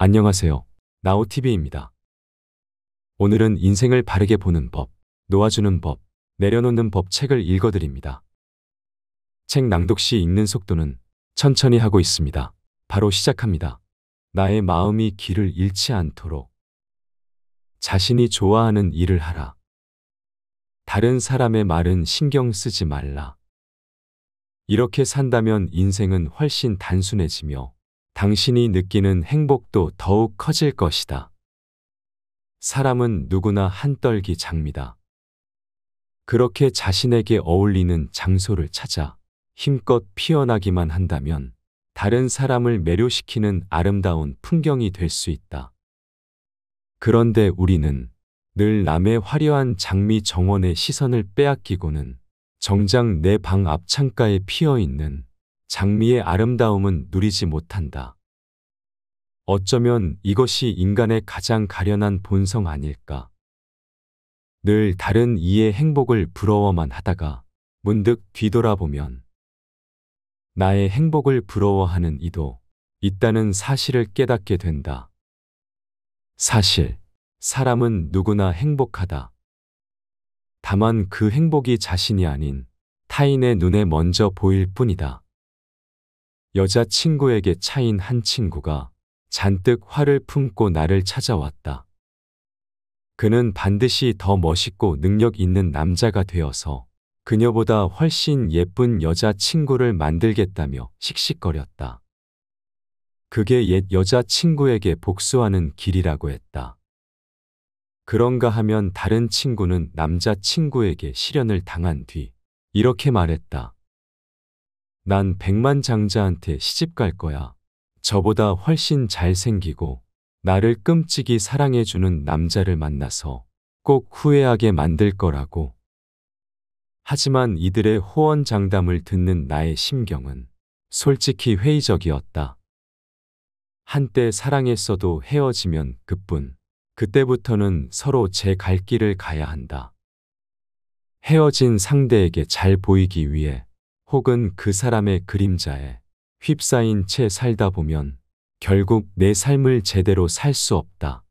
안녕하세요. 나우TV입니다. 오늘은 인생을 바르게 보는 법, 놓아주는 법, 내려놓는 법 책을 읽어드립니다. 책 낭독 시 읽는 속도는 천천히 하고 있습니다. 바로 시작합니다. 나의 마음이 길을 잃지 않도록 자신이 좋아하는 일을 하라. 다른 사람의 말은 신경 쓰지 말라. 이렇게 산다면 인생은 훨씬 단순해지며 당신이 느끼는 행복도 더욱 커질 것이다. 사람은 누구나 한떨기 장미다. 그렇게 자신에게 어울리는 장소를 찾아 힘껏 피어나기만 한다면 다른 사람을 매료시키는 아름다운 풍경이 될 수 있다. 그런데 우리는 늘 남의 화려한 장미 정원의 시선을 빼앗기고는 정작 내 방 앞창가에 피어 있는 장미의 아름다움은 누리지 못한다. 어쩌면 이것이 인간의 가장 가련한 본성 아닐까. 늘 다른 이의 행복을 부러워만 하다가 문득 뒤돌아보면 나의 행복을 부러워하는 이도 있다는 사실을 깨닫게 된다. 사실, 사람은 누구나 행복하다. 다만 그 행복이 자신이 아닌 타인의 눈에 먼저 보일 뿐이다. 여자친구에게 차인 한 친구가 잔뜩 화를 품고 나를 찾아왔다. 그는 반드시 더 멋있고 능력 있는 남자가 되어서 그녀보다 훨씬 예쁜 여자친구를 만들겠다며 씩씩거렸다. 그게 옛 여자친구에게 복수하는 길이라고 했다. 그런가 하면 다른 친구는 남자친구에게 실현을 당한 뒤 이렇게 말했다. 난 백만장자한테 시집 갈 거야. 저보다 훨씬 잘생기고 나를 끔찍이 사랑해주는 남자를 만나서 꼭 후회하게 만들 거라고. 하지만 이들의 호언장담을 듣는 나의 심경은 솔직히 회의적이었다. 한때 사랑했어도 헤어지면 그뿐. 그때부터는 서로 제 갈 길을 가야 한다. 헤어진 상대에게 잘 보이기 위해 혹은 그 사람의 그림자에 휩싸인 채 살다 보면 결국 내 삶을 제대로 살 수 없다.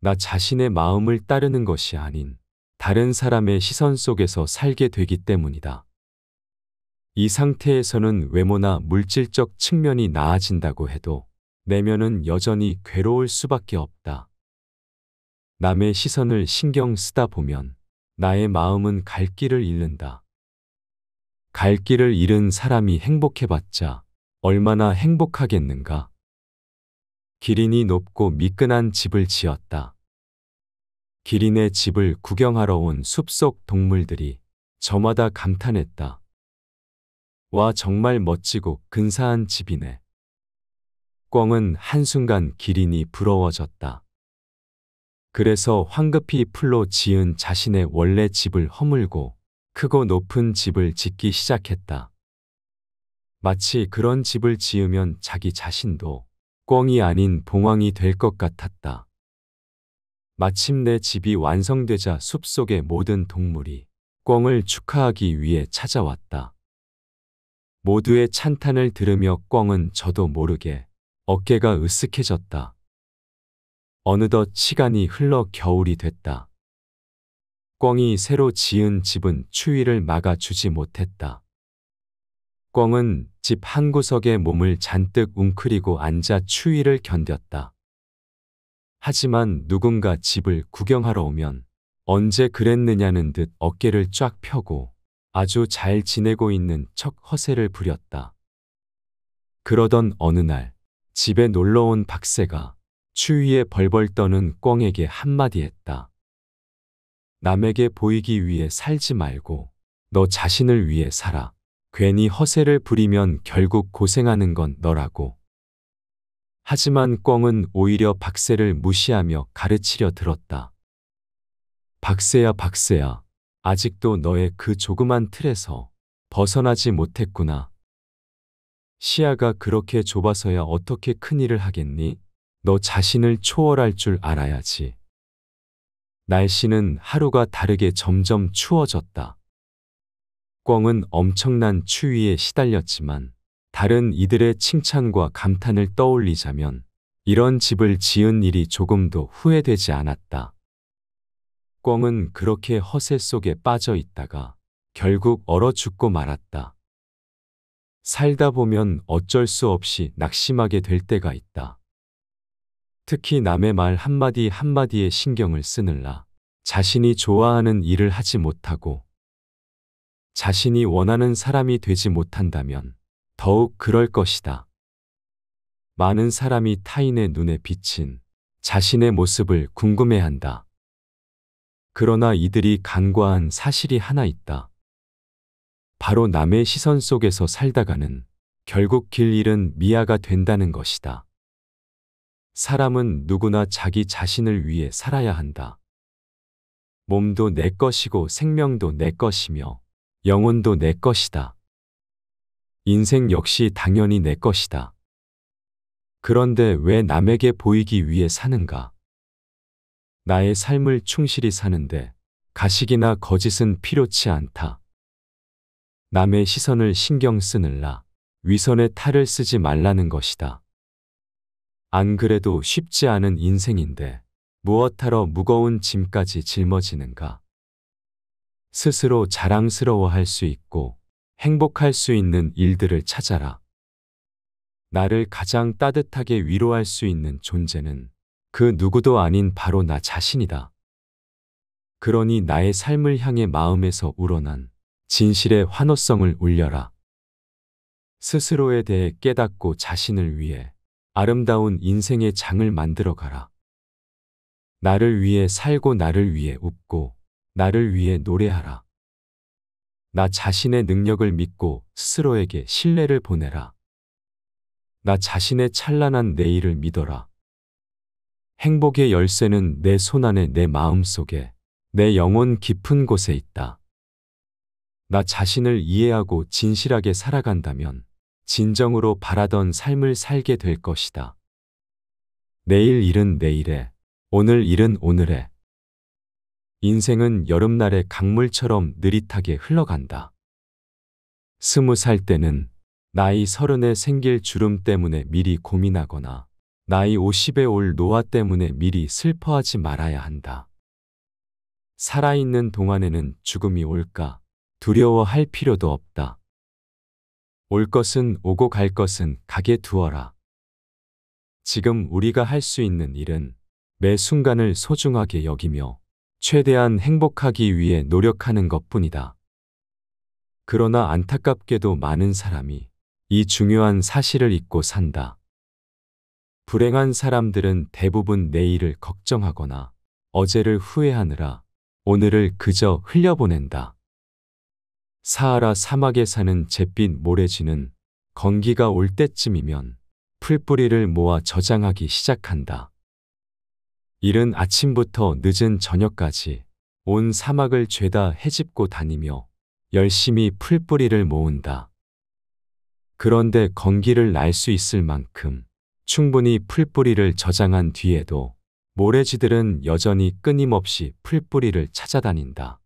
나 자신의 마음을 따르는 것이 아닌 다른 사람의 시선 속에서 살게 되기 때문이다. 이 상태에서는 외모나 물질적 측면이 나아진다고 해도 내면은 여전히 괴로울 수밖에 없다. 남의 시선을 신경 쓰다 보면 나의 마음은 갈 길을 잃는다. 갈 길을 잃은 사람이 행복해봤자 얼마나 행복하겠는가. 기린이 높고 미끈한 집을 지었다. 기린의 집을 구경하러 온 숲속 동물들이 저마다 감탄했다. 와 정말 멋지고 근사한 집이네. 꿩은 한순간 기린이 부러워졌다. 그래서 황급히 풀로 지은 자신의 원래 집을 허물고 크고 높은 집을 짓기 시작했다. 마치 그런 집을 지으면 자기 자신도 꿩이 아닌 봉황이 될 것 같았다. 마침내 집이 완성되자 숲속의 모든 동물이 꿩을 축하하기 위해 찾아왔다. 모두의 찬탄을 들으며 꿩은 저도 모르게 어깨가 으쓱해졌다. 어느덧 시간이 흘러 겨울이 됐다. 꿩이 새로 지은 집은 추위를 막아주지 못했다. 꿩은 집 한구석에 몸을 잔뜩 웅크리고 앉아 추위를 견뎠다. 하지만 누군가 집을 구경하러 오면 언제 그랬느냐는 듯 어깨를 쫙 펴고 아주 잘 지내고 있는 척 허세를 부렸다. 그러던 어느 날 집에 놀러온 박세가 추위에 벌벌 떠는 꿩에게 한마디 했다. 남에게 보이기 위해 살지 말고 너 자신을 위해 살아. 괜히 허세를 부리면 결국 고생하는 건 너라고. 하지만 꿩은 오히려 박세를 무시하며 가르치려 들었다. 박세야 박세야 아직도 너의 그 조그만 틀에서 벗어나지 못했구나. 시야가 그렇게 좁아서야 어떻게 큰일을 하겠니? 너 자신을 초월할 줄 알아야지. 날씨는 하루가 다르게 점점 추워졌다. 꿩은 엄청난 추위에 시달렸지만 다른 이들의 칭찬과 감탄을 떠올리자면 이런 집을 지은 일이 조금도 후회되지 않았다. 꿩은 그렇게 허세 속에 빠져 있다가 결국 얼어 죽고 말았다. 살다 보면 어쩔 수 없이 낙심하게 될 때가 있다. 특히 남의 말 한마디 한마디에 신경을 쓰느라 자신이 좋아하는 일을 하지 못하고 자신이 원하는 사람이 되지 못한다면 더욱 그럴 것이다. 많은 사람이 타인의 눈에 비친 자신의 모습을 궁금해한다. 그러나 이들이 간과한 사실이 하나 있다. 바로 남의 시선 속에서 살다가는 결국 길 잃은 미아가 된다는 것이다. 사람은 누구나 자기 자신을 위해 살아야 한다. 몸도 내 것이고 생명도 내 것이며 영혼도 내 것이다. 인생 역시 당연히 내 것이다. 그런데 왜 남에게 보이기 위해 사는가? 나의 삶을 충실히 사는데 가식이나 거짓은 필요치 않다. 남의 시선을 신경 쓰느라 위선의 탈을 쓰지 말라는 것이다. 안 그래도 쉽지 않은 인생인데 무엇하러 무거운 짐까지 짊어지는가. 스스로 자랑스러워할 수 있고 행복할 수 있는 일들을 찾아라. 나를 가장 따뜻하게 위로할 수 있는 존재는 그 누구도 아닌 바로 나 자신이다. 그러니 나의 삶을 향해 마음에서 우러난 진실의 환호성을 울려라. 스스로에 대해 깨닫고 자신을 위해 아름다운 인생의 장을 만들어 가라. 나를 위해 살고 나를 위해 웃고 나를 위해 노래하라. 나 자신의 능력을 믿고 스스로에게 신뢰를 보내라. 나 자신의 찬란한 내일을 믿어라. 행복의 열쇠는 내 손안에 내 마음 속에 내 영혼 깊은 곳에 있다. 나 자신을 이해하고 진실하게 살아간다면 진정으로 바라던 삶을 살게 될 것이다. 내일 일은 내일에, 오늘 일은 오늘에. 인생은 여름날의 강물처럼 느릿하게 흘러간다. 스무 살 때는 나이 서른에 생길 주름 때문에 미리 고민하거나 나이 50에 올 노화 때문에 미리 슬퍼하지 말아야 한다. 살아있는 동안에는 죽음이 올까 두려워할 필요도 없다. 올 것은 오고 갈 것은 가게 두어라. 지금 우리가 할 수 있는 일은 매 순간을 소중하게 여기며 최대한 행복하기 위해 노력하는 것 뿐이다. 그러나 안타깝게도 많은 사람이 이 중요한 사실을 잊고 산다. 불행한 사람들은 대부분 내일을 걱정하거나 어제를 후회하느라 오늘을 그저 흘려보낸다. 사하라 사막에 사는 잿빛 모래지는 건기가 올 때쯤이면 풀뿌리를 모아 저장하기 시작한다. 이른 아침부터 늦은 저녁까지 온 사막을 죄다 헤집고 다니며 열심히 풀뿌리를 모은다. 그런데 건기를 날 수 있을 만큼 충분히 풀뿌리를 저장한 뒤에도 모래지들은 여전히 끊임없이 풀뿌리를 찾아다닌다.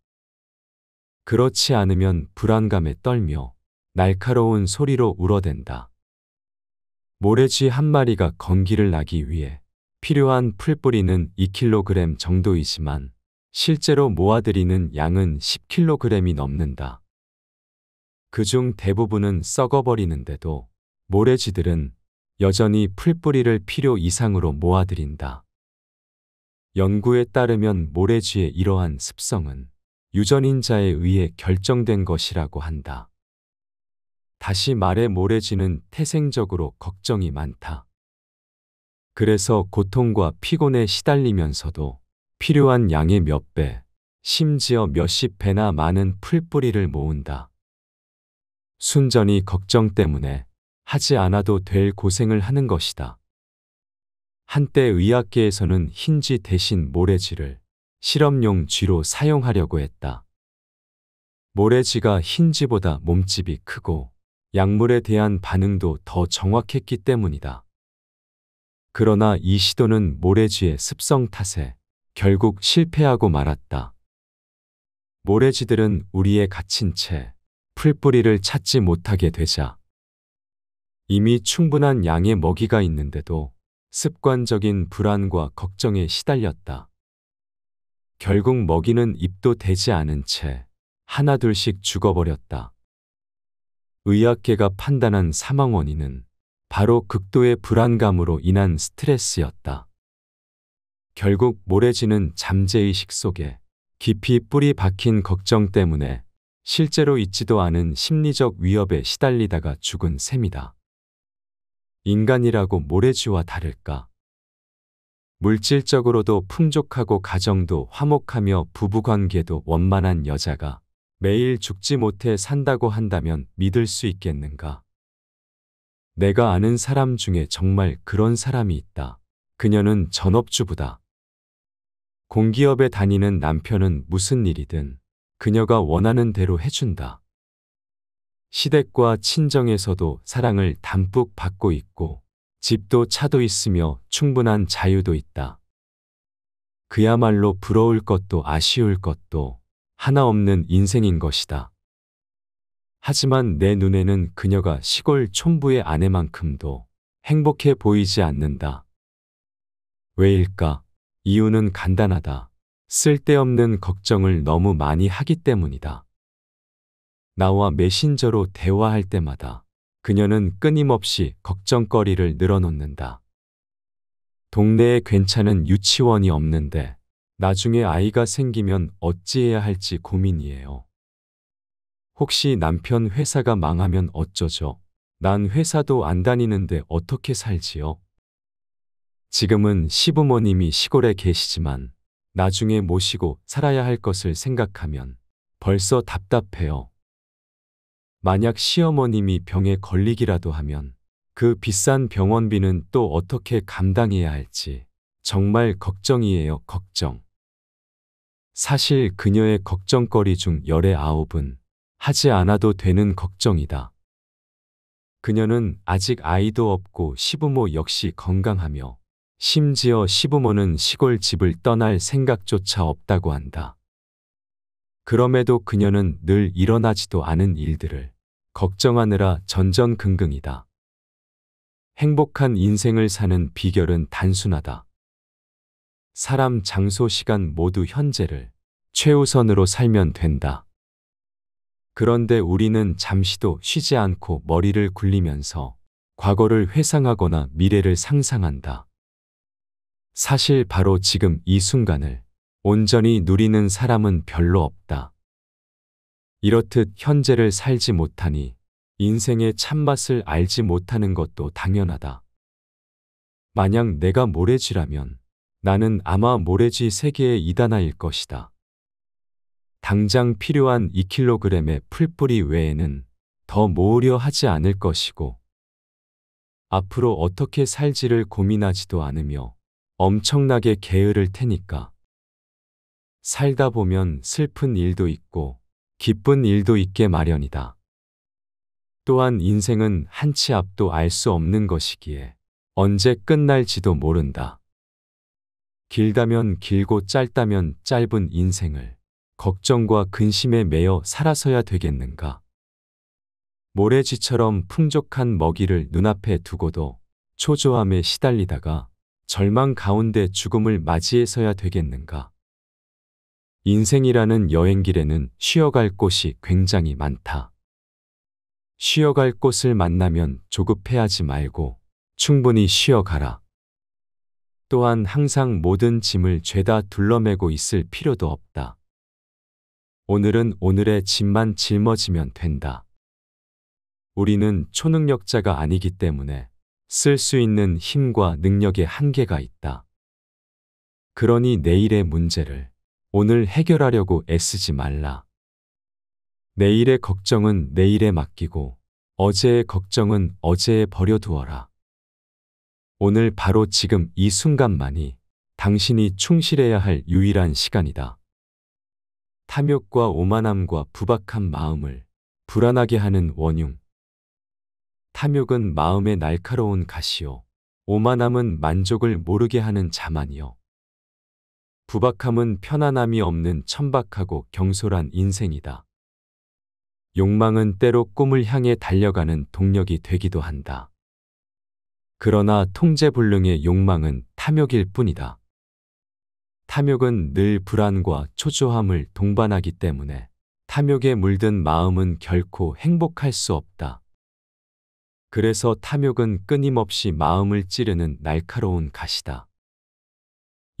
그렇지 않으면 불안감에 떨며 날카로운 소리로 울어댄다. 모래쥐 한 마리가 건기를 나기 위해 필요한 풀뿌리는 2kg 정도이지만 실제로 모아들이는 양은 10kg이 넘는다. 그중 대부분은 썩어버리는데도 모래쥐들은 여전히 풀뿌리를 필요 이상으로 모아들인다. 연구에 따르면 모래쥐의 이러한 습성은 유전인자에 의해 결정된 것이라고 한다. 다시 말해 모래지는 태생적으로 걱정이 많다. 그래서 고통과 피곤에 시달리면서도 필요한 양의 몇 배, 심지어 몇십 배나 많은 풀뿌리를 모은다. 순전히 걱정 때문에 하지 않아도 될 고생을 하는 것이다. 한때 의학계에서는 흰지 대신 모래지를 실험용 쥐로 사용하려고 했다. 모래쥐가 흰쥐보다 몸집이 크고 약물에 대한 반응도 더 정확했기 때문이다. 그러나 이 시도는 모래쥐의 습성 탓에 결국 실패하고 말았다. 모래쥐들은 우리의 갇힌 채 풀뿌리를 찾지 못하게 되자 이미 충분한 양의 먹이가 있는데도 습관적인 불안과 걱정에 시달렸다. 결국 먹이는 입도 되지 않은 채 하나둘씩 죽어버렸다. 의학계가 판단한 사망 원인은 바로 극도의 불안감으로 인한 스트레스였다. 결국 모래지는 잠재의식 속에 깊이 뿌리 박힌 걱정 때문에 실제로 있지도 않은 심리적 위협에 시달리다가 죽은 셈이다. 인간이라고 모래쥐와 다를까? 물질적으로도 풍족하고 가정도 화목하며 부부관계도 원만한 여자가 매일 죽지 못해 산다고 한다면 믿을 수 있겠는가? 내가 아는 사람 중에 정말 그런 사람이 있다. 그녀는 전업주부다. 공기업에 다니는 남편은 무슨 일이든 그녀가 원하는 대로 해준다. 시댁과 친정에서도 사랑을 담뿍 받고 있고 집도 차도 있으며 충분한 자유도 있다. 그야말로 부러울 것도 아쉬울 것도 하나 없는 인생인 것이다. 하지만 내 눈에는 그녀가 시골 촌부의 아내만큼도 행복해 보이지 않는다. 왜일까? 이유는 간단하다. 쓸데없는 걱정을 너무 많이 하기 때문이다. 나와 메신저로 대화할 때마다 그녀는 끊임없이 걱정거리를 늘어놓는다. 동네에 괜찮은 유치원이 없는데 나중에 아이가 생기면 어찌해야 할지 고민이에요. 혹시 남편 회사가 망하면 어쩌죠? 난 회사도 안 다니는데 어떻게 살지요? 지금은 시부모님이 시골에 계시지만 나중에 모시고 살아야 할 것을 생각하면 벌써 답답해요. 만약 시어머님이 병에 걸리기라도 하면 그 비싼 병원비는 또 어떻게 감당해야 할지 정말 걱정이에요, 걱정. 사실 그녀의 걱정거리 중 열의 아홉은 하지 않아도 되는 걱정이다. 그녀는 아직 아이도 없고 시부모 역시 건강하며 심지어 시부모는 시골 집을 떠날 생각조차 없다고 한다. 그럼에도 그녀는 늘 일어나지도 않은 일들을 걱정하느라 전전긍긍이다. 행복한 인생을 사는 비결은 단순하다. 사람, 장소, 시간 모두 현재를 최우선으로 살면 된다. 그런데 우리는 잠시도 쉬지 않고 머리를 굴리면서 과거를 회상하거나 미래를 상상한다. 사실 바로 지금 이 순간을 온전히 누리는 사람은 별로 없다. 이렇듯 현재를 살지 못하니 인생의 참맛을 알지 못하는 것도 당연하다. 만약 내가 모래쥐라면 나는 아마 모래쥐 세계의 이단아일 것이다. 당장 필요한 2kg의 풀뿌리 외에는 더 모으려 하지 않을 것이고 앞으로 어떻게 살지를 고민하지도 않으며 엄청나게 게으를 테니까 살다 보면 슬픈 일도 있고 기쁜 일도 있게 마련이다. 또한 인생은 한치 앞도 알 수 없는 것이기에 언제 끝날지도 모른다. 길다면 길고 짧다면 짧은 인생을 걱정과 근심에 매여 살아서야 되겠는가. 모래지처럼 풍족한 먹이를 눈앞에 두고도 초조함에 시달리다가 절망 가운데 죽음을 맞이해서야 되겠는가. 인생이라는 여행길에는 쉬어갈 곳이 굉장히 많다. 쉬어갈 곳을 만나면 조급해하지 말고 충분히 쉬어가라. 또한 항상 모든 짐을 죄다 둘러매고 있을 필요도 없다. 오늘은 오늘의 짐만 짊어지면 된다. 우리는 초능력자가 아니기 때문에 쓸 수 있는 힘과 능력의 한계가 있다. 그러니 내일의 문제를 오늘 해결하려고 애쓰지 말라. 내일의 걱정은 내일에 맡기고 어제의 걱정은 어제에 버려두어라. 오늘 바로 지금 이 순간만이 당신이 충실해야 할 유일한 시간이다. 탐욕과 오만함과 부박한 마음을 불안하게 하는 원흉. 탐욕은 마음의 날카로운 가시요. 오만함은 만족을 모르게 하는 자만이요. 부박함은 편안함이 없는 천박하고 경솔한 인생이다. 욕망은 때로 꿈을 향해 달려가는 동력이 되기도 한다. 그러나 통제불능의 욕망은 탐욕일 뿐이다. 탐욕은 늘 불안과 초조함을 동반하기 때문에 탐욕에 물든 마음은 결코 행복할 수 없다. 그래서 탐욕은 끊임없이 마음을 찌르는 날카로운 가시다.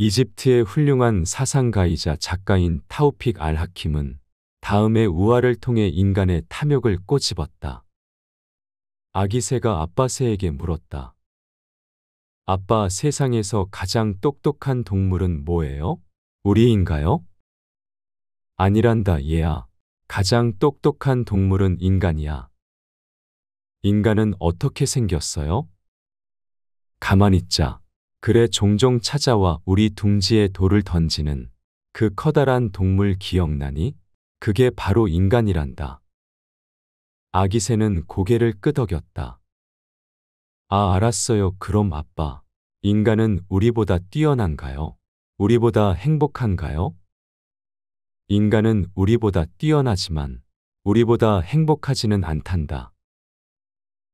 이집트의 훌륭한 사상가이자 작가인 타우픽 알하킴은 다음의 우화를 통해 인간의 탐욕을 꼬집었다. 아기새가 아빠 새에게 물었다. 아빠 세상에서 가장 똑똑한 동물은 뭐예요? 우리인가요? 아니란다 얘야. 가장 똑똑한 동물은 인간이야. 인간은 어떻게 생겼어요? 가만 있자. 그래 종종 찾아와 우리 둥지에 돌을 던지는 그 커다란 동물 기억나니? 그게 바로 인간이란다. 아기새는 고개를 끄덕였다. 아, 알았어요. 그럼 아빠. 인간은 우리보다 뛰어난가요? 우리보다 행복한가요? 인간은 우리보다 뛰어나지만 우리보다 행복하지는 않단다.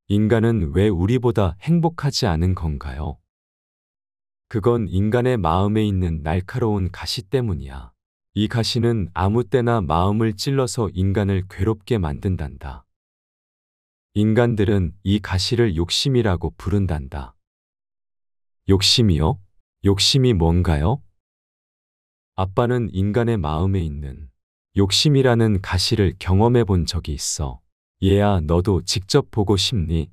인간은 왜 우리보다 행복하지 않은 건가요? 그건 인간의 마음에 있는 날카로운 가시 때문이야. 이 가시는 아무 때나 마음을 찔러서 인간을 괴롭게 만든단다. 인간들은 이 가시를 욕심이라고 부른단다. 욕심이요? 욕심이 뭔가요? 아빠는 인간의 마음에 있는 욕심이라는 가시를 경험해 본 적이 있어. 얘야, 너도 직접 보고 싶니?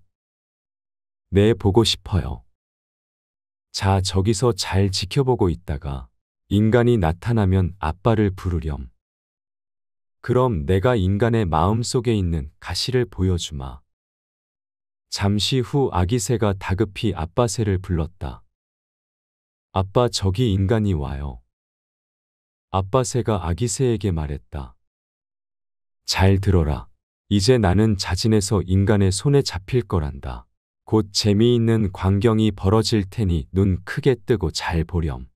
네, 보고 싶어요. 자 저기서 잘 지켜보고 있다가 인간이 나타나면 아빠를 부르렴. 그럼 내가 인간의 마음속에 있는 가시를 보여주마. 잠시 후 아기 새가 다급히 아빠 새를 불렀다. 아빠 저기 인간이 와요. 아빠 새가 아기 새에게 말했다. 잘 들어라. 이제 나는 자진해서 인간의 손에 잡힐 거란다. 곧 재미있는 광경이 벌어질 테니 눈 크게 뜨고 잘 보렴.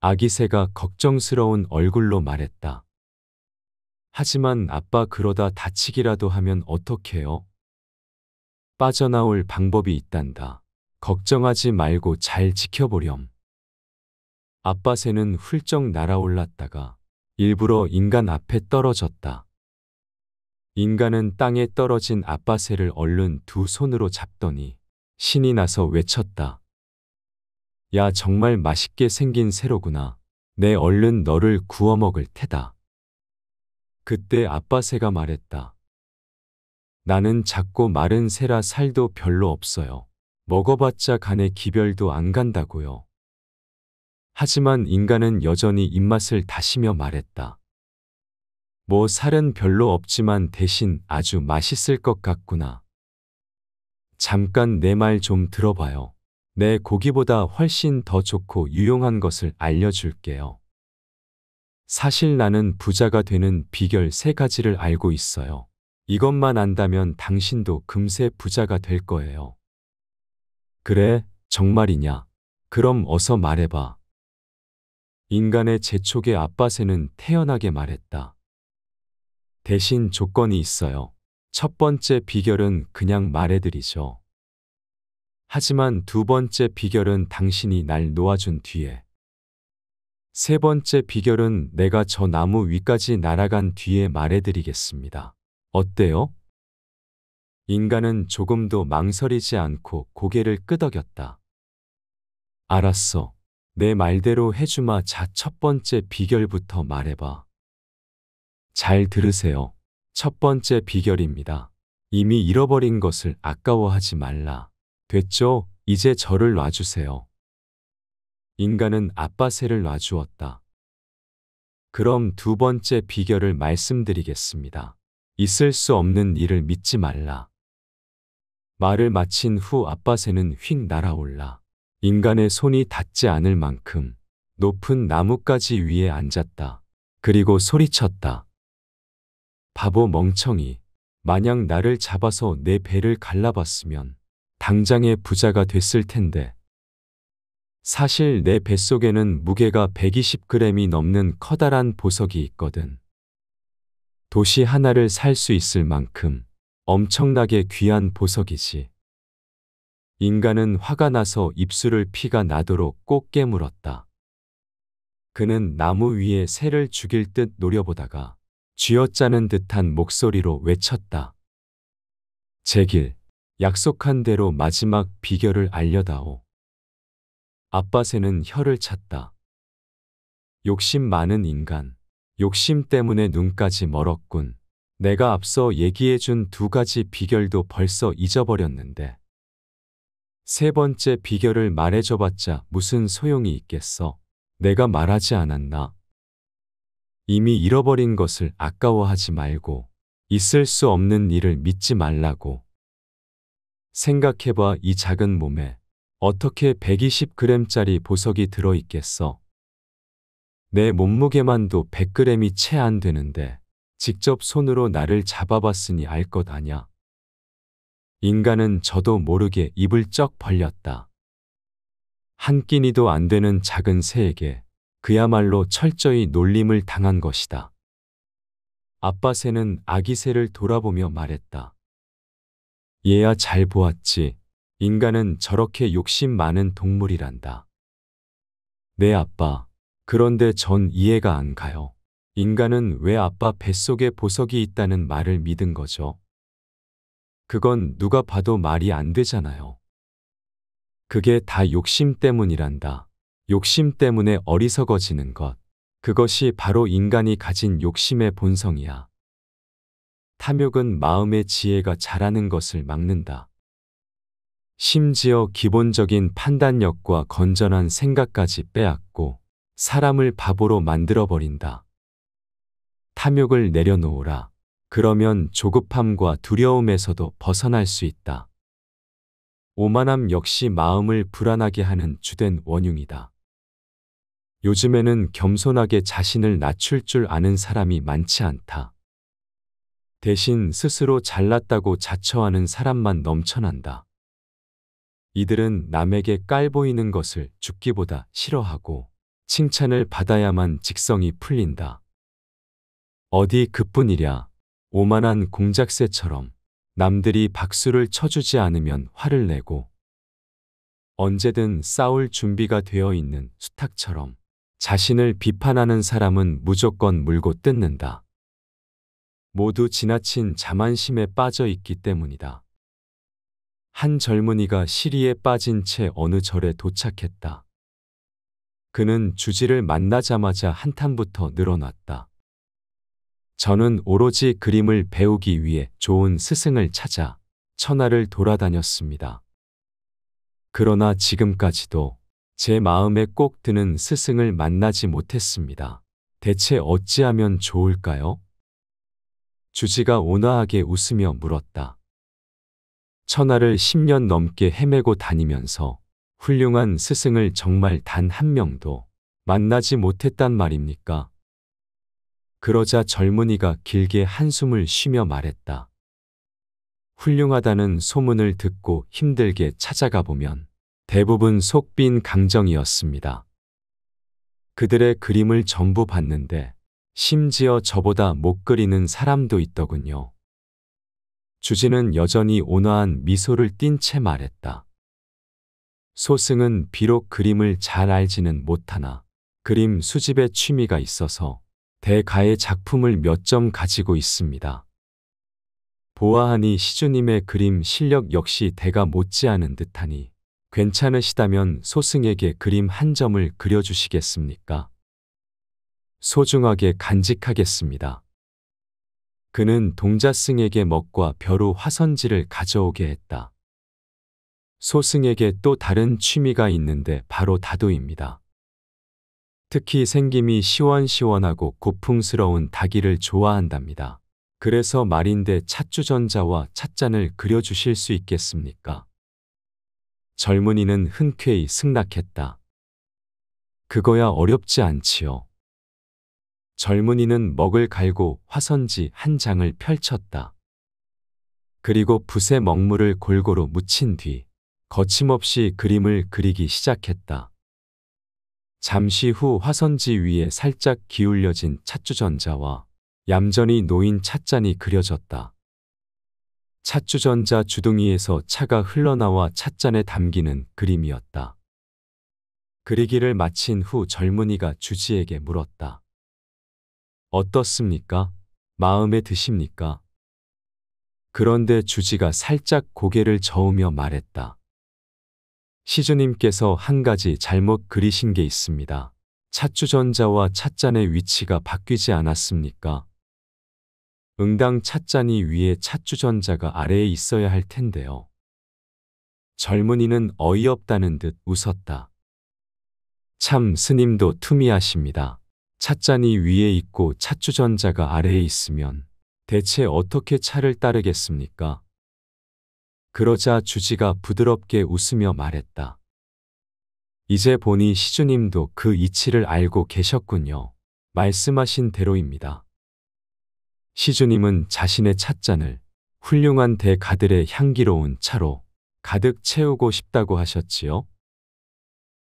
아기새가 걱정스러운 얼굴로 말했다. 하지만 아빠 그러다 다치기라도 하면 어떡해요? 빠져나올 방법이 있단다. 걱정하지 말고 잘 지켜보렴. 아빠 새는 훌쩍 날아올랐다가 일부러 인간 앞에 떨어졌다. 인간은 땅에 떨어진 아빠새를 얼른 두 손으로 잡더니 신이 나서 외쳤다. 야 정말 맛있게 생긴 새로구나. 내 얼른 너를 구워 먹을 테다. 그때 아빠새가 말했다. 나는 작고 마른 새라 살도 별로 없어요. 먹어봤자 간에 기별도 안 간다고요. 하지만 인간은 여전히 입맛을 다시며 말했다. 뭐 살은 별로 없지만 대신 아주 맛있을 것 같구나. 잠깐 내 말 좀 들어봐요. 내 고기보다 훨씬 더 좋고 유용한 것을 알려줄게요. 사실 나는 부자가 되는 비결 세 가지를 알고 있어요. 이것만 안다면 당신도 금세 부자가 될 거예요. 그래, 정말이냐? 그럼 어서 말해봐. 인간의 재촉의 아빠새는 태연하게 말했다. 대신 조건이 있어요. 첫 번째 비결은 그냥 말해드리죠. 하지만 두 번째 비결은 당신이 날 놓아준 뒤에. 세 번째 비결은 내가 저 나무 위까지 날아간 뒤에 말해드리겠습니다. 어때요? 인간은 조금도 망설이지 않고 고개를 끄덕였다. 알았어. 내 말대로 해주마 자첫 번째 비결부터 말해봐. 잘 들으세요. 첫 번째 비결입니다. 이미 잃어버린 것을 아까워하지 말라. 됐죠? 이제 저를 놔주세요. 인간은 아빠새를 놔주었다. 그럼 두 번째 비결을 말씀드리겠습니다. 있을 수 없는 일을 믿지 말라. 말을 마친 후 아빠새는 휙 날아올라. 인간의 손이 닿지 않을 만큼 높은 나뭇가지 위에 앉았다. 그리고 소리쳤다. 바보 멍청이. 만약 나를 잡아서 내 배를 갈라봤으면 당장의 부자가 됐을 텐데. 사실 내 뱃속에는 무게가 120g이 넘는 커다란 보석이 있거든. 도시 하나를 살 수 있을 만큼 엄청나게 귀한 보석이지. 인간은 화가 나서 입술을 피가 나도록 꼭 깨물었다. 그는 나무 위에 새를 죽일 듯 노려보다가 쥐어짜는 듯한 목소리로 외쳤다. 제길, 약속한 대로 마지막 비결을 알려다오. 아빠새는 혀를 찼다. 욕심 많은 인간, 욕심 때문에 눈까지 멀었군. 내가 앞서 얘기해준 두 가지 비결도 벌써 잊어버렸는데. 세 번째 비결을 말해줘봤자 무슨 소용이 있겠어. 내가 말하지 않았나. 이미 잃어버린 것을 아까워하지 말고 있을 수 없는 일을 믿지 말라고. 생각해봐 이 작은 몸에 어떻게 120g짜리 보석이 들어있겠어. 내 몸무게만도 100g이 채 안 되는데 직접 손으로 나를 잡아봤으니 알 것 아냐. 인간은 저도 모르게 입을 쩍 벌렸다. 한 끼니도 안 되는 작은 새에게 그야말로 철저히 놀림을 당한 것이다. 아빠 새는 아기 새를 돌아보며 말했다. 얘야 잘 보았지. 인간은 저렇게 욕심 많은 동물이란다. 네 아빠. 그런데 전 이해가 안 가요. 인간은 왜 아빠 뱃속에 보석이 있다는 말을 믿은 거죠? 그건 누가 봐도 말이 안 되잖아요. 그게 다 욕심 때문이란다. 욕심 때문에 어리석어지는 것. 그것이 바로 인간이 가진 욕심의 본성이야. 탐욕은 마음의 지혜가 자라는 것을 막는다. 심지어 기본적인 판단력과 건전한 생각까지 빼앗고 사람을 바보로 만들어버린다. 탐욕을 내려놓으라. 그러면 조급함과 두려움에서도 벗어날 수 있다. 오만함 역시 마음을 불안하게 하는 주된 원흉이다. 요즘에는 겸손하게 자신을 낮출 줄 아는 사람이 많지 않다. 대신 스스로 잘났다고 자처하는 사람만 넘쳐난다. 이들은 남에게 깔보이는 것을 죽기보다 싫어하고 칭찬을 받아야만 직성이 풀린다. 어디 그뿐이랴. 오만한 공작새처럼 남들이 박수를 쳐주지 않으면 화를 내고 언제든 싸울 준비가 되어 있는 수탉처럼 자신을 비판하는 사람은 무조건 물고 뜯는다. 모두 지나친 자만심에 빠져 있기 때문이다. 한 젊은이가 시리에 빠진 채 어느 절에 도착했다. 그는 주지를 만나자마자 한탄부터 늘어났다. 저는 오로지 그림을 배우기 위해 좋은 스승을 찾아 천하를 돌아다녔습니다. 그러나 지금까지도 제 마음에 꼭 드는 스승을 만나지 못했습니다. 대체 어찌하면 좋을까요? 주지가 온화하게 웃으며 물었다. 천하를 10년 넘게 헤매고 다니면서 훌륭한 스승을 정말 단 한 명도 만나지 못했단 말입니까? 그러자 젊은이가 길게 한숨을 쉬며 말했다. 훌륭하다는 소문을 듣고 힘들게 찾아가 보면 대부분 속빈 강정이었습니다. 그들의 그림을 전부 봤는데 심지어 저보다 못 그리는 사람도 있더군요. 주진은 여전히 온화한 미소를 띤 채 말했다. 소승은 비록 그림을 잘 알지는 못하나 그림 수집에 취미가 있어서 대가의 작품을 몇 점 가지고 있습니다. 보아하니 시주님의 그림 실력 역시 대가 못지않은 듯하니 괜찮으시다면 소승에게 그림 한 점을 그려주시겠습니까? 소중하게 간직하겠습니다. 그는 동자승에게 먹과 벼로 화선지를 가져오게 했다. 소승에게 또 다른 취미가 있는데 바로 다도입니다. 특히 생김이 시원시원하고 고풍스러운 다기를 좋아한답니다. 그래서 말인데 찻주전자와 찻잔을 그려주실 수 있겠습니까? 젊은이는 흔쾌히 승낙했다. 그거야 어렵지 않지요. 젊은이는 먹을 갈고 화선지 한 장을 펼쳤다. 그리고 붓에 먹물을 골고루 묻힌 뒤 거침없이 그림을 그리기 시작했다. 잠시 후 화선지 위에 살짝 기울여진 찻주전자와 얌전히 놓인 찻잔이 그려졌다. 차주전자 주둥이에서 차가 흘러나와 찻잔에 담기는 그림이었다. 그리기를 마친 후 젊은이가 주지에게 물었다. 어떻습니까? 마음에 드십니까? 그런데 주지가 살짝 고개를 저으며 말했다. 시주님께서 한 가지 잘못 그리신 게 있습니다. 차주전자와 찻잔의 위치가 바뀌지 않았습니까? 응당 찻잔이 위에 찻주전자가 아래에 있어야 할 텐데요. 젊은이는 어이없다는 듯 웃었다. 참 스님도 투미하십니다. 찻잔이 위에 있고 찻주전자가 아래에 있으면 대체 어떻게 차를 따르겠습니까? 그러자 주지가 부드럽게 웃으며 말했다. 이제 보니 시주님도 그 이치를 알고 계셨군요. 말씀하신 대로입니다. 시주님은 자신의 찻잔을 훌륭한 대가들의 향기로운 차로 가득 채우고 싶다고 하셨지요.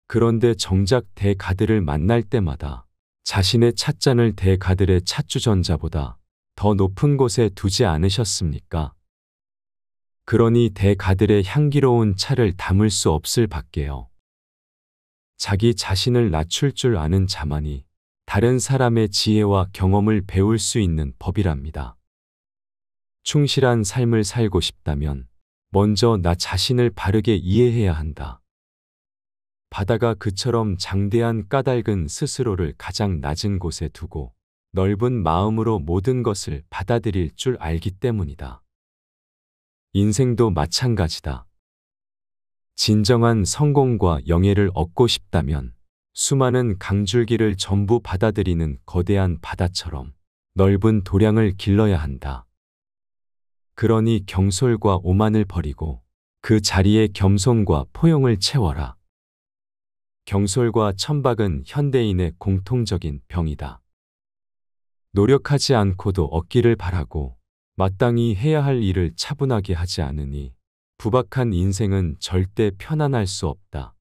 그런데 정작 대가들을 만날 때마다 자신의 찻잔을 대가들의 찻주전자보다 더 높은 곳에 두지 않으셨습니까? 그러니 대가들의 향기로운 차를 담을 수 없을 밖에요. 자기 자신을 낮출 줄 아는 자만이 다른 사람의 지혜와 경험을 배울 수 있는 법이랍니다. 충실한 삶을 살고 싶다면 먼저 나 자신을 바르게 이해해야 한다. 바다가 그처럼 장대한 까닭은 스스로를 가장 낮은 곳에 두고 넓은 마음으로 모든 것을 받아들일 줄 알기 때문이다. 인생도 마찬가지다. 진정한 성공과 영예를 얻고 싶다면 수많은 강줄기를 전부 받아들이는 거대한 바다처럼 넓은 도량을 길러야 한다. 그러니 경솔과 오만을 버리고 그 자리에 겸손과 포용을 채워라. 경솔과 천박은 현대인의 공통적인 병이다. 노력하지 않고도 얻기를 바라고 마땅히 해야 할 일을 차분하게 하지 않으니 부박한 인생은 절대 편안할 수 없다.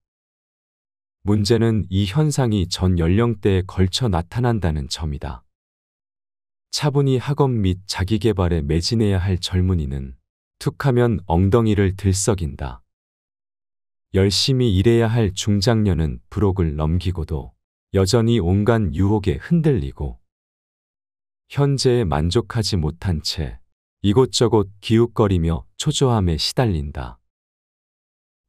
문제는 이 현상이 전 연령대에 걸쳐 나타난다는 점이다. 차분히 학업 및 자기개발에 매진해야 할 젊은이는 툭하면 엉덩이를 들썩인다. 열심히 일해야 할 중장년은 부록을 넘기고도 여전히 온갖 유혹에 흔들리고 현재에 만족하지 못한 채 이곳저곳 기웃거리며 초조함에 시달린다.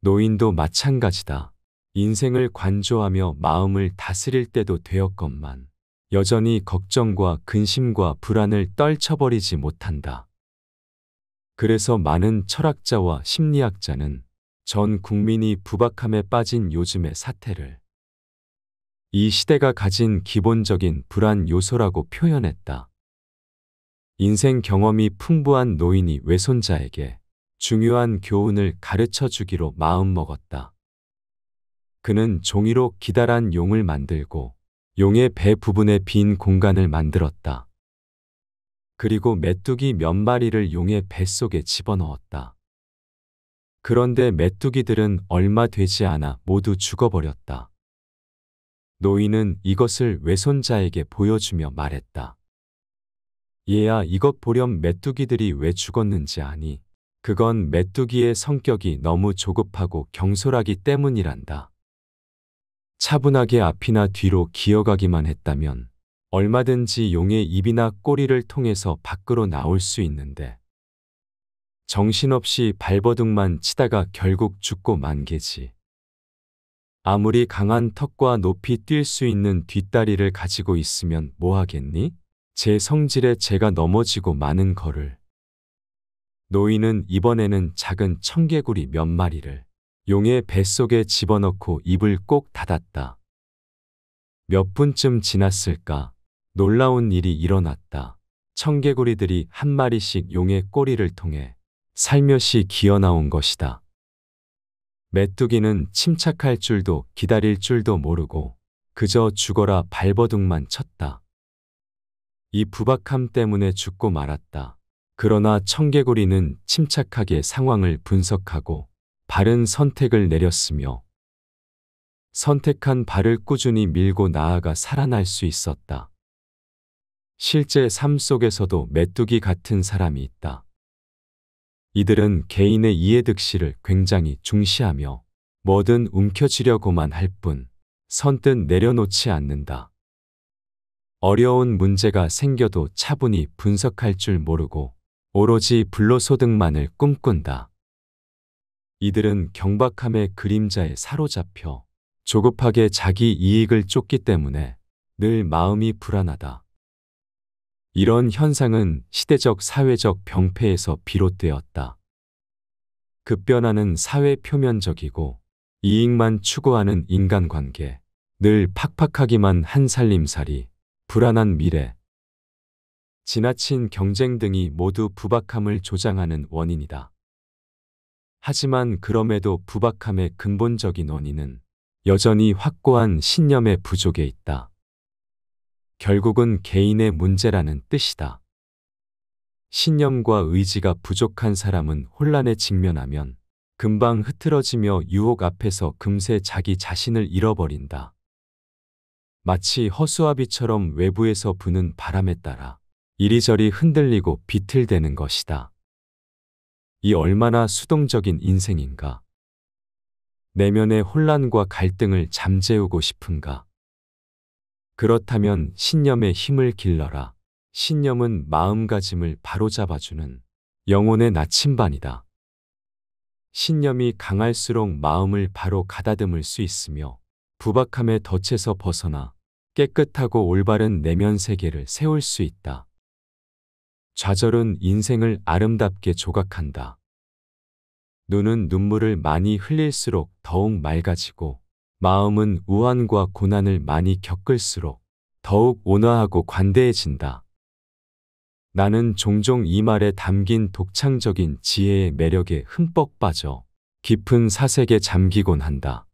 노인도 마찬가지다. 인생을 관조하며 마음을 다스릴 때도 되었건만 여전히 걱정과 근심과 불안을 떨쳐버리지 못한다. 그래서 많은 철학자와 심리학자는 전 국민이 부박함에 빠진 요즘의 사태를 이 시대가 가진 기본적인 불안 요소라고 표현했다. 인생 경험이 풍부한 노인이 외손자에게 중요한 교훈을 가르쳐 주기로 마음먹었다. 그는 종이로 기다란 용을 만들고 용의 배 부분에 빈 공간을 만들었다. 그리고 메뚜기 몇 마리를 용의 뱃속에 집어넣었다. 그런데 메뚜기들은 얼마 되지 않아 모두 죽어버렸다. 노인은 이것을 외손자에게 보여주며 말했다. 얘야 이것 보렴 메뚜기들이 왜 죽었는지 아니. 그건 메뚜기의 성격이 너무 조급하고 경솔하기 때문이란다. 차분하게 앞이나 뒤로 기어가기만 했다면 얼마든지 용의 입이나 꼬리를 통해서 밖으로 나올 수 있는데 정신없이 발버둥만 치다가 결국 죽고 만개지. 아무리 강한 턱과 높이 뛸 수 있는 뒷다리를 가지고 있으면 뭐하겠니? 제 성질에 제가 넘어지고 마는 거를. 노인은 이번에는 작은 청개구리 몇 마리를 용의 뱃속에 집어넣고 입을 꼭 닫았다. 몇 분쯤 지났을까 놀라운 일이 일어났다. 청개구리들이 한 마리씩 용의 꼬리를 통해 살며시 기어나온 것이다. 메뚜기는 침착할 줄도 기다릴 줄도 모르고 그저 죽어라 발버둥만 쳤다. 이 부박함 때문에 죽고 말았다. 그러나 청개구리는 침착하게 상황을 분석하고 바른 선택을 내렸으며 선택한 발을 꾸준히 밀고 나아가 살아날 수 있었다. 실제 삶 속에서도 메뚜기 같은 사람이 있다. 이들은 개인의 이해득실을 굉장히 중시하며 뭐든 움켜쥐려고만 할 뿐 선뜻 내려놓지 않는다. 어려운 문제가 생겨도 차분히 분석할 줄 모르고 오로지 불로소득만을 꿈꾼다. 이들은 경박함의 그림자에 사로잡혀 조급하게 자기 이익을 쫓기 때문에 늘 마음이 불안하다. 이런 현상은 시대적 사회적 병폐에서 비롯되었다. 급변하는 사회 표면적이고 이익만 추구하는 인간관계, 늘 팍팍하기만 한 살림살이, 불안한 미래, 지나친 경쟁 등이 모두 부박함을 조장하는 원인이다. 하지만 그럼에도 부박함의 근본적인 원인은 여전히 확고한 신념의 부족에 있다. 결국은 개인의 문제라는 뜻이다. 신념과 의지가 부족한 사람은 혼란에 직면하면 금방 흐트러지며 유혹 앞에서 금세 자기 자신을 잃어버린다. 마치 허수아비처럼 외부에서 부는 바람에 따라 이리저리 흔들리고 비틀대는 것이다. 이 얼마나 수동적인 인생인가. 내면의 혼란과 갈등을 잠재우고 싶은가. 그렇다면 신념의 힘을 길러라. 신념은 마음가짐을 바로잡아주는 영혼의 나침반이다. 신념이 강할수록 마음을 바로 가다듬을 수 있으며 부박함의 덫에서 벗어나 깨끗하고 올바른 내면 세계를 세울 수 있다. 좌절은 인생을 아름답게 조각한다. 눈은 눈물을 많이 흘릴수록 더욱 맑아지고 마음은 우환과 고난을 많이 겪을수록 더욱 온화하고 관대해진다. 나는 종종 이 말에 담긴 독창적인 지혜의 매력에 흠뻑 빠져 깊은 사색에 잠기곤 한다.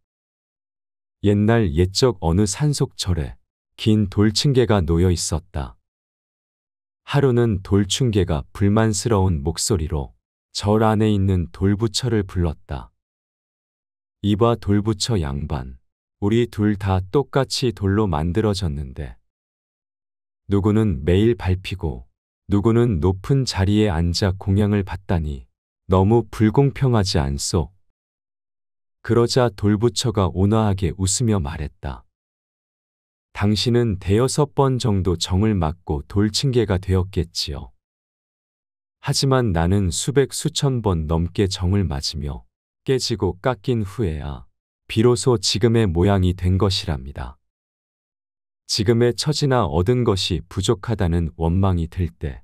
옛날 옛적 어느 산속철에 긴 돌층계가 놓여 있었다. 하루는 돌충개가 불만스러운 목소리로 절 안에 있는 돌부처를 불렀다. 이봐 돌부처 양반, 우리 둘 다 똑같이 돌로 만들어졌는데 누구는 매일 밟히고 누구는 높은 자리에 앉아 공양을 받다니 너무 불공평하지 않소. 그러자 돌부처가 온화하게 웃으며 말했다. 당신은 대여섯 번 정도 정을 맞고 돌층계가 되었겠지요. 하지만 나는 수백 수천 번 넘게 정을 맞으며 깨지고 깎인 후에야 비로소 지금의 모양이 된 것이랍니다. 지금의 처지나 얻은 것이 부족하다는 원망이 들 때,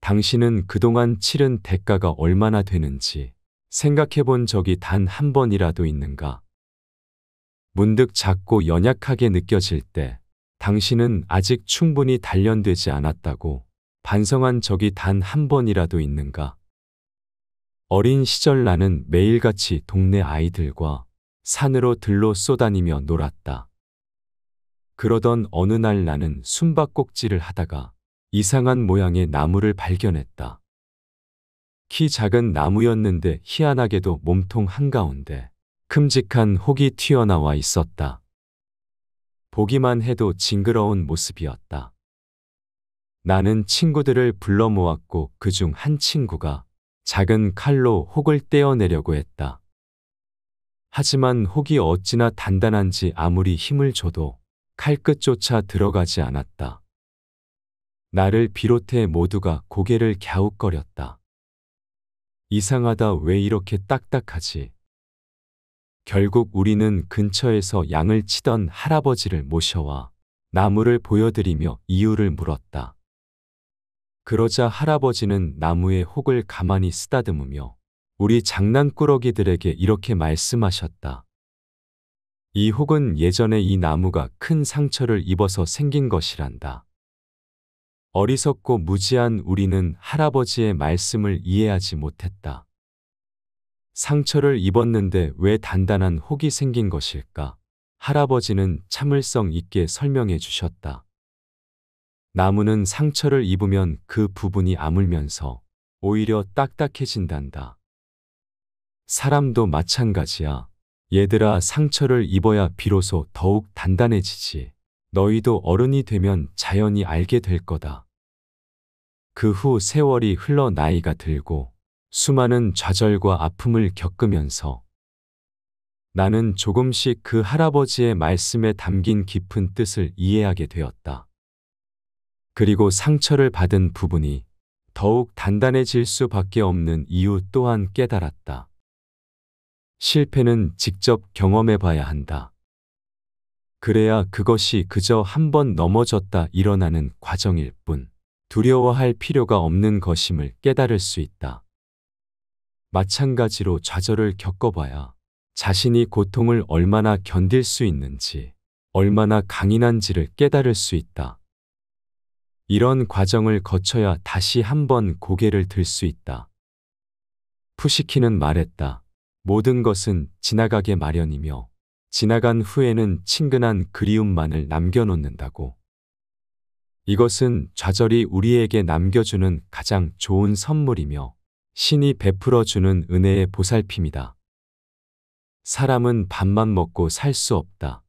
당신은 그동안 치른 대가가 얼마나 되는지 생각해 본 적이 단 한 번이라도 있는가? 문득 작고 연약하게 느껴질 때 당신은 아직 충분히 단련되지 않았다고 반성한 적이 단 한 번이라도 있는가? 어린 시절 나는 매일같이 동네 아이들과 산으로 들로 쏘다니며 놀았다. 그러던 어느 날 나는 숨바꼭질을 하다가 이상한 모양의 나무를 발견했다. 키 작은 나무였는데 희한하게도 몸통 한가운데 큼직한 혹이 튀어나와 있었다. 보기만 해도 징그러운 모습이었다. 나는 친구들을 불러 모았고 그중 한 친구가 작은 칼로 혹을 떼어내려고 했다. 하지만 혹이 어찌나 단단한지 아무리 힘을 줘도 칼끝조차 들어가지 않았다. 나를 비롯해 모두가 고개를 갸웃거렸다. 이상하다 왜 이렇게 딱딱하지? 결국 우리는 근처에서 양을 치던 할아버지를 모셔와 나무를 보여드리며 이유를 물었다. 그러자 할아버지는 나무의 혹을 가만히 쓰다듬으며 우리 장난꾸러기들에게 이렇게 말씀하셨다. 이 혹은 예전에 이 나무가 큰 상처를 입어서 생긴 것이란다. 어리석고 무지한 우리는 할아버지의 말씀을 이해하지 못했다. 상처를 입었는데 왜 단단한 혹이 생긴 것일까? 할아버지는 참을성 있게 설명해 주셨다. 나무는 상처를 입으면 그 부분이 아물면서 오히려 딱딱해진단다. 사람도 마찬가지야. 얘들아 상처를 입어야 비로소 더욱 단단해지지. 너희도 어른이 되면 자연히 알게 될 거다. 그 후 세월이 흘러 나이가 들고 수많은 좌절과 아픔을 겪으면서 나는 조금씩 그 할아버지의 말씀에 담긴 깊은 뜻을 이해하게 되었다. 그리고 상처를 받은 부분이 더욱 단단해질 수밖에 없는 이유 또한 깨달았다. 실패는 직접 경험해 봐야 한다. 그래야 그것이 그저 한 번 넘어졌다 일어나는 과정일 뿐 두려워할 필요가 없는 것임을 깨달을 수 있다. 마찬가지로 좌절을 겪어봐야 자신이 고통을 얼마나 견딜 수 있는지, 얼마나 강인한지를 깨달을 수 있다. 이런 과정을 거쳐야 다시 한번 고개를 들 수 있다. 푸시키는 말했다. 모든 것은 지나가게 마련이며 지나간 후에는 친근한 그리움만을 남겨놓는다고. 이것은 좌절이 우리에게 남겨주는 가장 좋은 선물이며 신이 베풀어 주는 은혜의 보살핌이다. 사람은 밥만 먹고 살 수 없다.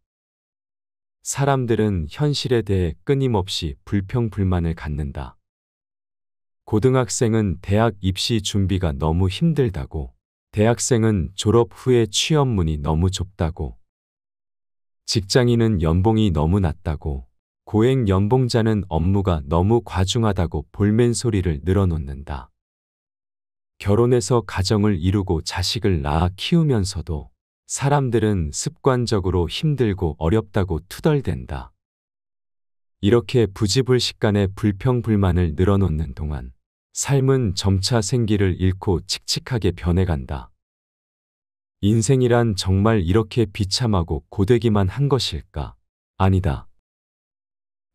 사람들은 현실에 대해 끊임없이 불평불만을 갖는다. 고등학생은 대학 입시 준비가 너무 힘들다고, 대학생은 졸업 후에 취업문이 너무 좁다고, 직장인은 연봉이 너무 낮다고, 고액 연봉자는 업무가 너무 과중하다고 볼멘 소리를 늘어놓는다. 결혼해서 가정을 이루고 자식을 낳아 키우면서도 사람들은 습관적으로 힘들고 어렵다고 투덜댄다. 이렇게 부지불식 간에 불평불만을 늘어놓는 동안 삶은 점차 생기를 잃고 칙칙하게 변해간다. 인생이란 정말 이렇게 비참하고 고되기만 한 것일까? 아니다.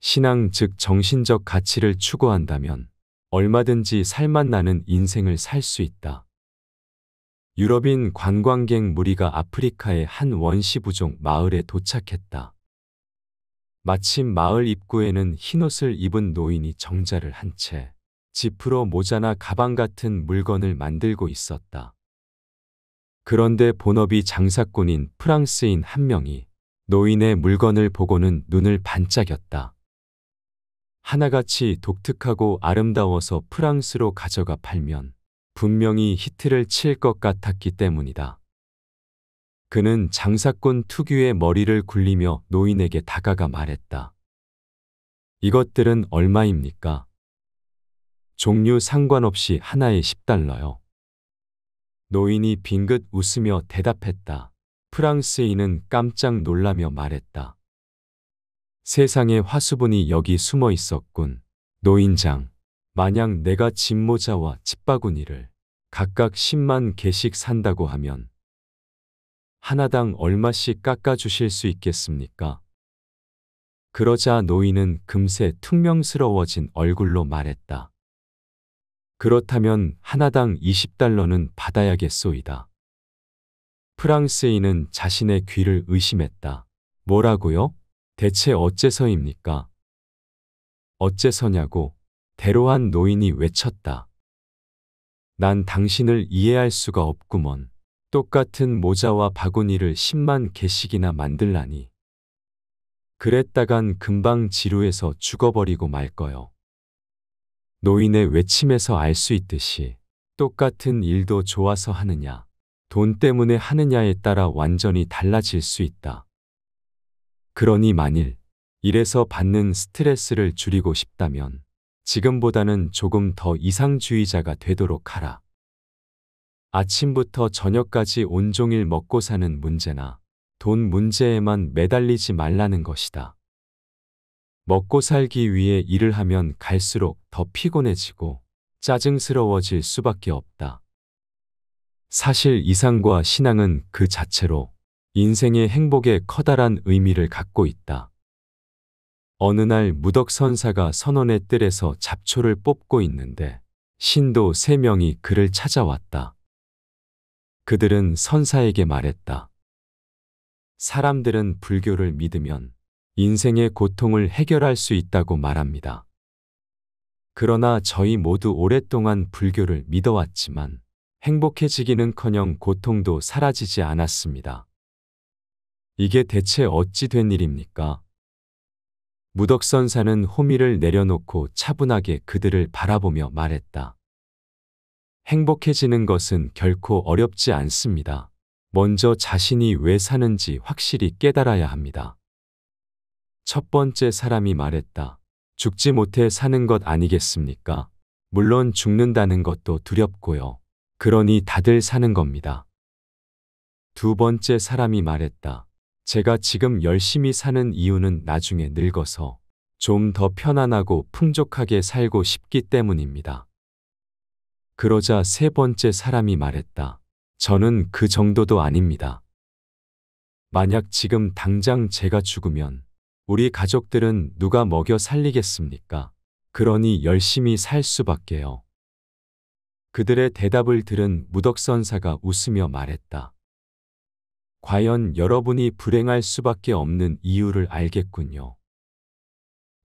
신앙 즉 정신적 가치를 추구한다면 얼마든지 살맛 나는 인생을 살 수 있다. 유럽인 관광객 무리가 아프리카의 한 원시부족 마을에 도착했다. 마침 마을 입구에는 흰옷을 입은 노인이 정자를 한 채 지프로 모자나 가방 같은 물건을 만들고 있었다. 그런데 본업이 장사꾼인 프랑스인 한 명이 노인의 물건을 보고는 눈을 반짝였다. 하나같이 독특하고 아름다워서 프랑스로 가져가 팔면 분명히 히트를 칠 것 같았기 때문이다. 그는 장사꾼 특유의 머리를 굴리며 노인에게 다가가 말했다. 이것들은 얼마입니까? 종류 상관없이 하나에 10달러요. 노인이 빙긋 웃으며 대답했다. 프랑스인은 깜짝 놀라며 말했다. 세상에 화수분이 여기 숨어 있었군. 노인장, 만약 내가 집모자와 집바구니를 각각 10만 개씩 산다고 하면 하나당 얼마씩 깎아주실 수 있겠습니까? 그러자 노인은 금세 퉁명스러워진 얼굴로 말했다. 그렇다면 하나당 20달러는 받아야겠소이다. 프랑스인은 자신의 귀를 의심했다. 뭐라고요? 대체 어째서입니까? 어째서냐고 대로한 노인이 외쳤다. 난 당신을 이해할 수가 없구먼. 똑같은 모자와 바구니를 10만 개씩이나 만들라니. 그랬다간 금방 지루해서 죽어버리고 말 거요. 노인의 외침에서 알 수 있듯이 똑같은 일도 좋아서 하느냐, 돈 때문에 하느냐에 따라 완전히 달라질 수 있다. 그러니 만일 일에서 받는 스트레스를 줄이고 싶다면 지금보다는 조금 더 이상주의자가 되도록 하라. 아침부터 저녁까지 온종일 먹고 사는 문제나 돈 문제에만 매달리지 말라는 것이다. 먹고 살기 위해 일을 하면 갈수록 더 피곤해지고 짜증스러워질 수밖에 없다. 사실 이상과 신앙은 그 자체로 인생의 행복에 커다란 의미를 갖고 있다. 어느 날 무덕선사가 선원의 뜰에서 잡초를 뽑고 있는데 신도 세 명이 그를 찾아왔다. 그들은 선사에게 말했다. 사람들은 불교를 믿으면 인생의 고통을 해결할 수 있다고 말합니다. 그러나 저희 모두 오랫동안 불교를 믿어왔지만 행복해지기는커녕 고통도 사라지지 않았습니다. 이게 대체 어찌 된 일입니까? 무덕선사는 호미를 내려놓고 차분하게 그들을 바라보며 말했다. 행복해지는 것은 결코 어렵지 않습니다. 먼저 자신이 왜 사는지 확실히 깨달아야 합니다. 첫 번째 사람이 말했다. 죽지 못해 사는 것 아니겠습니까? 물론 죽는다는 것도 두렵고요. 그러니 다들 사는 겁니다. 두 번째 사람이 말했다. 제가 지금 열심히 사는 이유는 나중에 늙어서 좀 더 편안하고 풍족하게 살고 싶기 때문입니다. 그러자 세 번째 사람이 말했다. 저는 그 정도도 아닙니다. 만약 지금 당장 제가 죽으면 우리 가족들은 누가 먹여 살리겠습니까? 그러니 열심히 살 수밖에요. 그들의 대답을 들은 무덕선사가 웃으며 말했다. 과연 여러분이 불행할 수밖에 없는 이유를 알겠군요.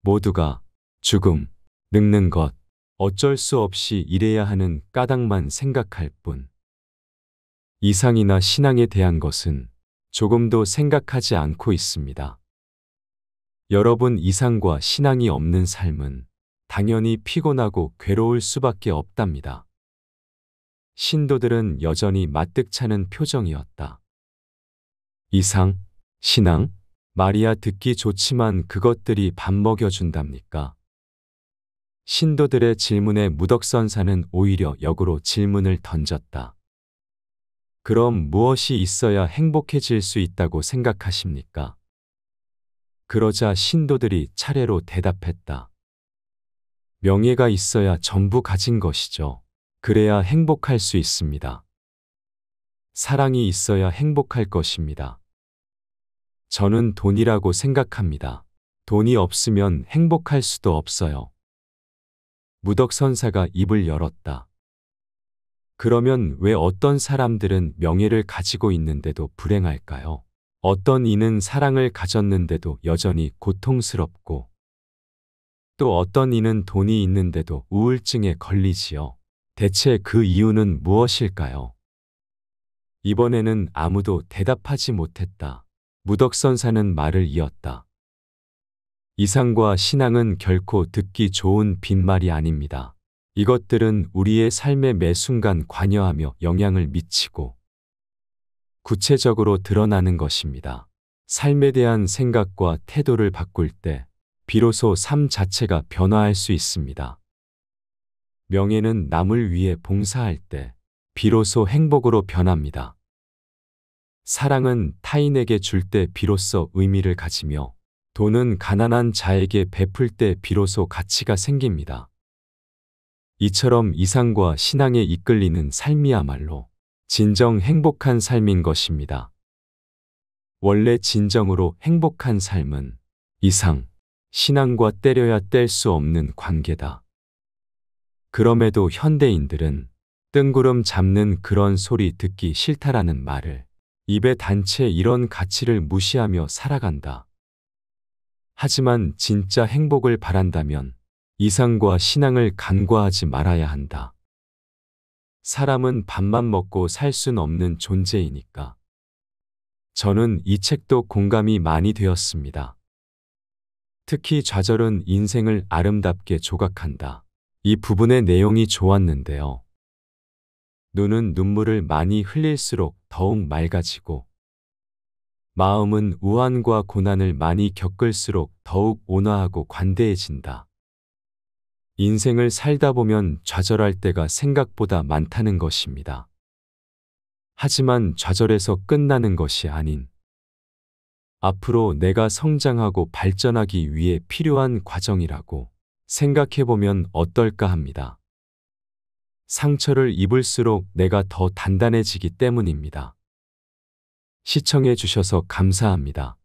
모두가 죽음, 늙는 것, 어쩔 수 없이 일해야 하는 까닭만 생각할 뿐. 이상이나 신앙에 대한 것은 조금도 생각하지 않고 있습니다. 여러분 이상과 신앙이 없는 삶은 당연히 피곤하고 괴로울 수밖에 없답니다. 신도들은 여전히 마뜩 차는 표정이었다. 이상, 신앙, 마리아 듣기 좋지만 그것들이 밥 먹여준답니까? 신도들의 질문에 무덕선사는 오히려 역으로 질문을 던졌다. 그럼 무엇이 있어야 행복해질 수 있다고 생각하십니까? 그러자 신도들이 차례로 대답했다. 명예가 있어야 전부 가진 것이죠. 그래야 행복할 수 있습니다. 사랑이 있어야 행복할 것입니다. 저는 돈이라고 생각합니다. 돈이 없으면 행복할 수도 없어요. 무덕선사가 입을 열었다. 그러면 왜 어떤 사람들은 명예를 가지고 있는데도 불행할까요? 어떤 이는 사랑을 가졌는데도 여전히 고통스럽고 또 어떤 이는 돈이 있는데도 우울증에 걸리지요. 대체 그 이유는 무엇일까요? 이번에는 아무도 대답하지 못했다. 무덕선사는 말을 이었다. 이상과 신앙은 결코 듣기 좋은 빈말이 아닙니다. 이것들은 우리의 삶의 매 순간 관여하며 영향을 미치고 구체적으로 드러나는 것입니다. 삶에 대한 생각과 태도를 바꿀 때 비로소 삶 자체가 변화할 수 있습니다. 명예는 남을 위해 봉사할 때 비로소 행복으로 변합니다. 사랑은 타인에게 줄 때 비로소 의미를 가지며 돈은 가난한 자에게 베풀 때 비로소 가치가 생깁니다. 이처럼 이상과 신앙에 이끌리는 삶이야말로 진정 행복한 삶인 것입니다. 원래 진정으로 행복한 삶은 이상, 신앙과 때려야 뗄 수 없는 관계다. 그럼에도 현대인들은 뜬구름 잡는 그런 소리 듣기 싫다라는 말을 입의 단체 이런 가치를 무시하며 살아간다. 하지만 진짜 행복을 바란다면 이상과 신앙을 간과하지 말아야 한다. 사람은 밥만 먹고 살 순 없는 존재이니까. 저는 이 책도 공감이 많이 되었습니다. 특히 좌절은 인생을 아름답게 조각한다. 이 부분의 내용이 좋았는데요. 눈은 눈물을 많이 흘릴수록 더욱 맑아지고 마음은 우한과 고난을 많이 겪을수록 더욱 온화하고 관대해진다. 인생을 살다 보면 좌절할 때가 생각보다 많다는 것입니다. 하지만 좌절에서 끝나는 것이 아닌 앞으로 내가 성장하고 발전하기 위해 필요한 과정이라고 생각해보면 어떨까 합니다. 상처를 입을수록 내가 더 단단해지기 때문입니다. 시청해 주셔서 감사합니다.